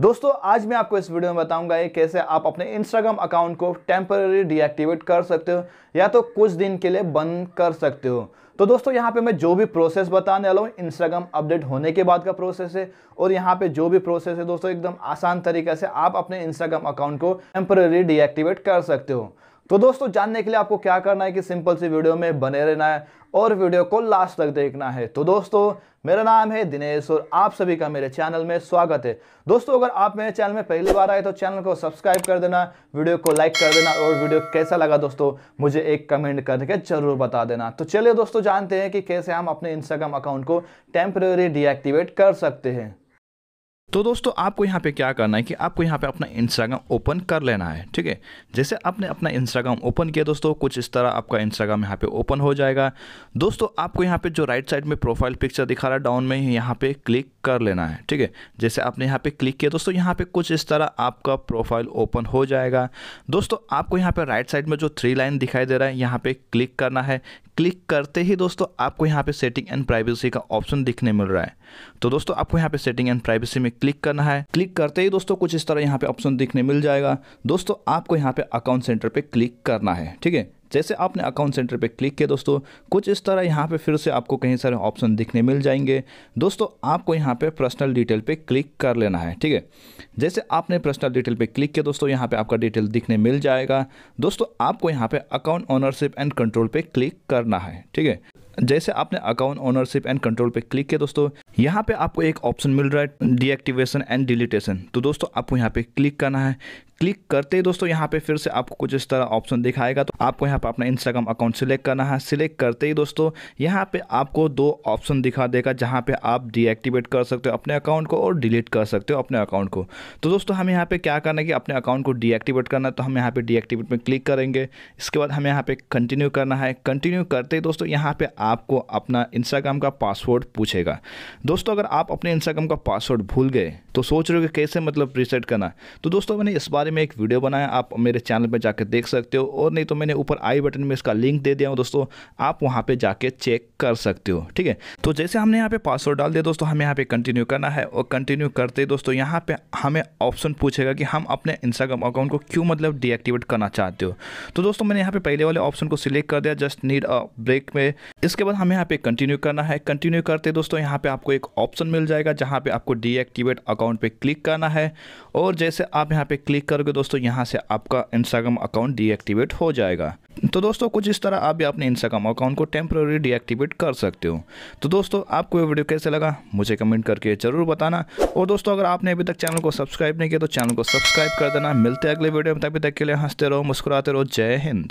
दोस्तों आज मैं आपको इस वीडियो में बताऊंगा ये कैसे आप अपने इंस्टाग्राम अकाउंट को टेम्पररी डीएक्टिवेट कर सकते हो या तो कुछ दिन के लिए बंद कर सकते हो तो दोस्तों यहाँ पे मैं जो भी प्रोसेस बताने वाला हूँ इंस्टाग्राम अपडेट होने के बाद का प्रोसेस है और यहाँ पे जो भी प्रोसेस है दोस्तों एकदम आसान तरीके से आप अपने इंस्टाग्राम अकाउंट को टेम्पररी डीएक्टिवेट कर सकते हो तो दोस्तों जानने के लिए आपको क्या करना है कि सिंपल सी वीडियो में बने रहना है और वीडियो को लास्ट तक देखना है तो दोस्तों मेरा नाम है दिनेश और आप सभी का मेरे चैनल में स्वागत है दोस्तों अगर आप मेरे चैनल में पहली बार आए तो चैनल को सब्सक्राइब कर देना वीडियो को लाइक कर देना और वीडियो कैसा लगा दोस्तों मुझे एक कमेंट करके जरूर बता देना तो चलिए दोस्तों जानते हैं कि कैसे हम अपने इंस्टाग्राम अकाउंट को टेम्प्रेरी डीएक्टिवेट कर सकते हैं तो दोस्तों आपको यहाँ पे क्या करना है कि आपको यहाँ पे अपना इंस्टाग्राम ओपन कर लेना है ठीक है जैसे आपने अपना इंस्टाग्राम ओपन किया दोस्तों कुछ इस तरह आपका इंस्टाग्राम यहाँ पे ओपन हो जाएगा दोस्तों आपको यहाँ पे जो राइट साइड में प्रोफाइल पिक्चर दिखा रहा है डाउन में यहाँ पे क्लिक कर लेना है ठीक है जैसे आपने यहाँ पे क्लिक किया दोस्तों यहाँ पे कुछ इस तरह आपका प्रोफाइल ओपन हो जाएगा दोस्तों आपको यहाँ पे राइट साइड में जो थ्री लाइन दिखाई दे रहा है यहाँ पे क्लिक करना है क्लिक करते ही दोस्तों आपको यहाँ पे सेटिंग एंड प्राइवेसी का ऑप्शन दिखने मिल रहा है तो दोस्तों आपको यहाँ पे सेटिंग एंड प्राइवेसी में क्लिक करना है क्लिक करते ही दोस्तों कुछ इस तरह यहाँ पे ऑप्शन दिखने मिल जाएगा दोस्तों आपको यहाँ पे अकाउंट सेंटर पे क्लिक करना है ठीक है जैसे आपने अकाउंट सेंटर पर क्लिक किया दोस्तों कुछ इस तरह यहाँ पर फिर से आपको कहीं सारे ऑप्शन दिखने मिल जाएंगे दोस्तों आपको यहाँ पर पर्सनल डिटेल पर क्लिक कर लेना है ठीक है जैसे आपने पर्सनल डिटेल पर क्लिक किया दोस्तों यहाँ पर आपका डिटेल दिखने मिल जाएगा दोस्तों आपको यहाँ पर अकाउंट ऑनरशिप एंड कंट्रोल पर क्लिक करना है ठीक है जैसे आपने अकाउंट ओनरशिप एंड कंट्रोल पे क्लिक किया दोस्तों यहाँ पे आपको एक ऑप्शन मिल रहा है डीएक्टिवेशन एंड डिलीटेशन तो दोस्तों आपको यहाँ पे क्लिक करना है क्लिक करते ही दोस्तों यहाँ पे फिर से आपको कुछ इस तरह ऑप्शन दिखाएगा तो आपको यहाँ पे अपना इंस्टाग्राम अकाउंट सिलेक्ट करना है सिलेक्ट करते ही दोस्तों यहाँ पे आपको दो ऑप्शन दिखा देगा जहाँ पे आप डीएक्टिवेट कर सकते हो अपने अकाउंट को और डिलीट कर सकते हो अपने अकाउंट को तो दोस्तों हमें यहाँ पे क्या करना है कि अपने अकाउंट को डीएक्टिवेट करना है तो हम यहाँ पे डीएक्टिवेट में क्लिक करेंगे इसके बाद हमें यहाँ पे कंटिन्यू करना है कंटिन्यू करते ही दोस्तों यहाँ पे आपको अपना इंस्टाग्राम का पासवर्ड पूछेगा दोस्तों अगर आप अपने इंस्टाग्राम का पासवर्ड भूल गए तो सोच रहे हो कि कैसे मतलब प्रीसेट करना है तो दोस्तों मैंने इस बारे में एक वीडियो बनाया आप मेरे चैनल पर जाकर देख सकते हो और नहीं तो मैंने ऊपर आई बटन में इसका लिंक दे दिया हूँ दोस्तों आप वहाँ पर जाके चेक कर सकते हो ठीक है तो जैसे हमने यहाँ पे पासवर्ड डाल दिया दोस्तों हमें यहाँ पे कंटिन्यू करना है और कंटिन्यू करते दोस्तों यहाँ पर हमें ऑप्शन पूछेगा कि हम अपने इंस्टाग्राम अकाउंट को क्यों मतलब डीएक्टिवेट करना चाहते हो तो दोस्तों मैंने यहाँ पे पहले वाले ऑप्शन को सिलेक्ट कर दिया जस्ट नीड अ ब्रेक में इसके बाद हमें यहाँ पर कंटिन्यू करना है कंटिन्यू करते दोस्तों यहाँ पर आपको एक ऑप्शन मिल जाएगा जहाँ पर आपको डीएक्टिवेट अकाउंट अकाउंट पे क्लिक करना है और जैसे आप यहाँ पे क्लिक करोगे दोस्तों यहाँ से आपका इंस्टाग्राम अकाउंट डीएक्टिवेट हो जाएगा तो दोस्तों कुछ इस तरह आप भी अपने इंस्टाग्राम अकाउंट को टेम्प्रोरी डीएक्टिवेट कर सकते हो तो दोस्तों आपको ये वीडियो कैसे लगा मुझे कमेंट करके जरूर बताना और दोस्तों अगर आपने अभी तक चैनल को सब्सक्राइब नहीं किया तो चैनल को सब्सक्राइब कर देना मिलते हैं अगले वीडियो में तभी तक के लिए हंसते रहो मुस्कुराते रहो जय हिंद